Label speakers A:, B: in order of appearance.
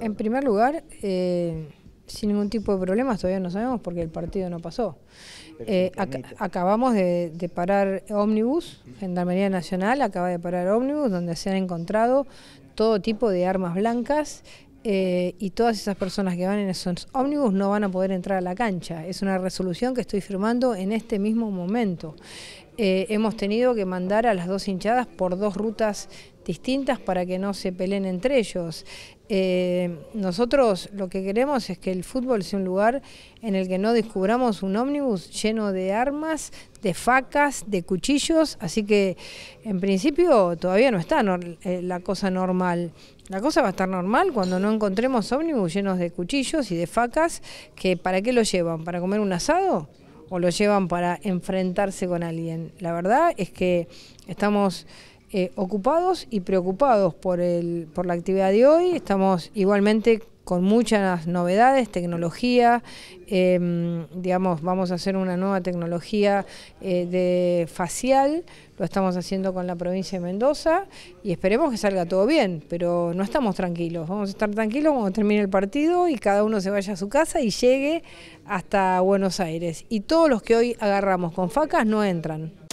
A: En primer lugar, eh, sin ningún tipo de problemas, todavía no sabemos porque el partido no pasó. Eh, acabamos de, parar ómnibus, Gendarmería Nacional acaba de parar ómnibus, donde se han encontrado todo tipo de armas blancas eh, y todas esas personas que van en esos ómnibus no van a poder entrar a la cancha. Es una resolución que estoy firmando en este mismo momento. Eh, hemos tenido que mandar a las dos hinchadas por dos rutas distintas para que no se peleen entre ellos. Eh, nosotros lo que queremos es que el fútbol sea un lugar en el que no descubramos un ómnibus lleno de armas, de facas, de cuchillos, así que en principio todavía no está eh, la cosa normal. La cosa va a estar normal cuando no encontremos ómnibus llenos de cuchillos y de facas, que ¿para qué lo llevan? ¿Para comer un asado? o lo llevan para enfrentarse con alguien. La verdad es que estamos eh, ocupados y preocupados por, el, por la actividad de hoy, estamos igualmente con muchas novedades, tecnología, em, digamos, vamos a hacer una nueva tecnología eh, de facial, lo estamos haciendo con la provincia de Mendoza y esperemos que salga todo bien, pero no estamos tranquilos, vamos a estar tranquilos cuando termine el partido y cada uno se vaya a su casa y llegue hasta Buenos Aires. Y todos los que hoy agarramos con facas no entran.